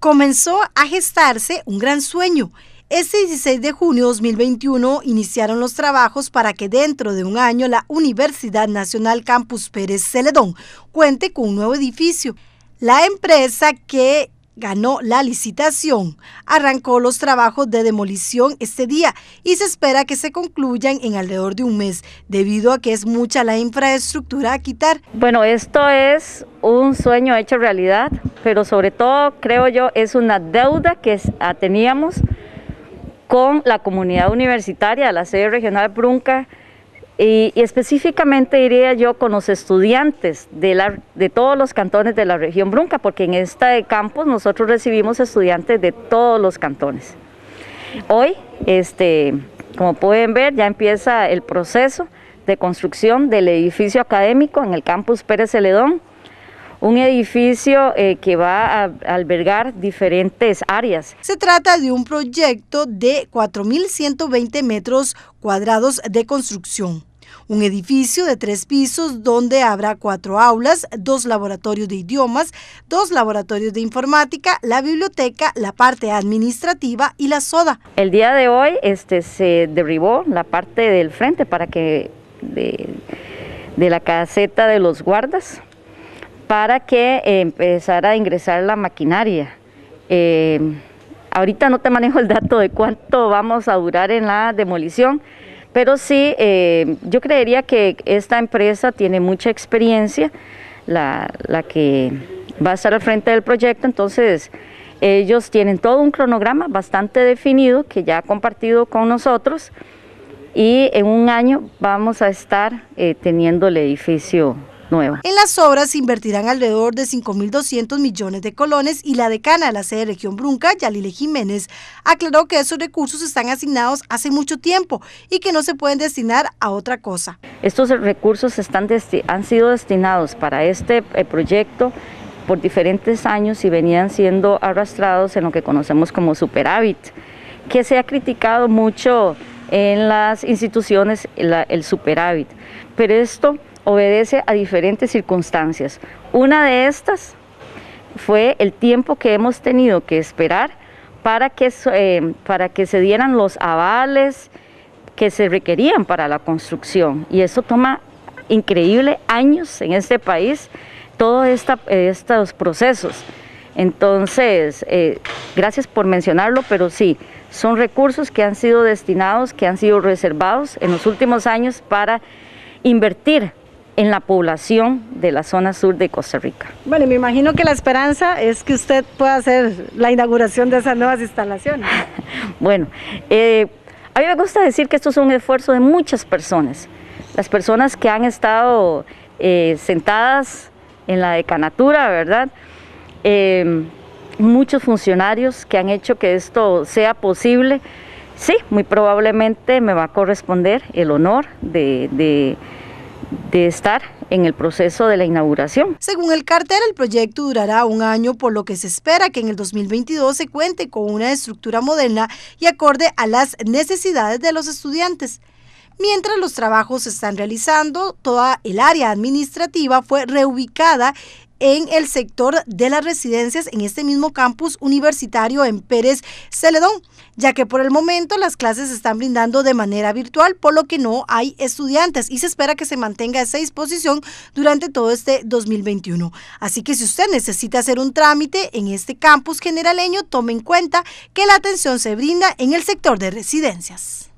comenzó a gestarse un gran sueño. Este 16 de junio de 2021 iniciaron los trabajos para que dentro de un año la Universidad Nacional Campus Pérez Celedón cuente con un nuevo edificio. La empresa que ganó la licitación. Arrancó los trabajos de demolición este día y se espera que se concluyan en alrededor de un mes, debido a que es mucha la infraestructura a quitar. Bueno, esto es un sueño hecho realidad pero sobre todo creo yo es una deuda que ah, teníamos con la comunidad universitaria la sede regional Brunca y, específicamente diría yo con los estudiantes de, todos los cantones de la región Brunca, porque en este campus nosotros recibimos estudiantes de todos los cantones. Hoy, este, como pueden ver, ya empieza el proceso de construcción del edificio académico en el campus Pérez Celedón, un edificio eh, que va a albergar diferentes áreas. Se trata de un proyecto de 4.120 metros cuadrados de construcción. Un edificio de tres pisos donde habrá cuatro aulas, dos laboratorios de idiomas, dos laboratorios de informática, la biblioteca, la parte administrativa y la soda. El día de hoy este, se derribó la parte del frente para que de, de la caseta de los guardas para que eh, empezara a ingresar la maquinaria. Eh, ahorita no te manejo el dato de cuánto vamos a durar en la demolición, pero sí, eh, yo creería que esta empresa tiene mucha experiencia, la, que va a estar al frente del proyecto, entonces ellos tienen todo un cronograma bastante definido que ya ha compartido con nosotros y en un año vamos a estar teniendo el edificio en las obras se invertirán alrededor de 5.200 millones de colones y la decana de la sede de región Brunca, Yalile Jiménez, aclaró que esos recursos están asignados hace mucho tiempo y que no se pueden destinar a otra cosa. Estos recursos están han sido destinados para este eh, proyecto por diferentes años y venían siendo arrastrados en lo que conocemos como superávit, que se ha criticado mucho en las instituciones el superávit, pero esto obedece a diferentes circunstancias. Una de estas fue el tiempo que hemos tenido que esperar para que, eh, para que se dieran los avales que se requerían para la construcción. Y eso toma increíble años en este país, todos estos procesos. Entonces, eh, gracias por mencionarlo, pero sí, son recursos que han sido destinados, que han sido reservados en los últimos años para invertir en la población de la zona sur de Costa Rica. Bueno, me imagino que la esperanza es que usted pueda hacer la inauguración de esas nuevas instalaciones. bueno, eh, a mí me gusta decir que esto es un esfuerzo de muchas personas. Las personas que han estado eh, sentadas en la decanatura, ¿verdad? Eh, muchos funcionarios que han hecho que esto sea posible. Sí, muy probablemente me va a corresponder el honor de de estar en el proceso de la inauguración. Según el cartel, el proyecto durará un año, por lo que se espera que en el 2022 se cuente con una estructura moderna y acorde a las necesidades de los estudiantes. Mientras los trabajos se están realizando, toda el área administrativa fue reubicada en el sector de las residencias en este mismo campus universitario en Pérez Celedón, ya que por el momento las clases se están brindando de manera virtual, por lo que no hay estudiantes y se espera que se mantenga esa disposición durante todo este 2021. Así que si usted necesita hacer un trámite en este campus generaleño, tome en cuenta que la atención se brinda en el sector de residencias.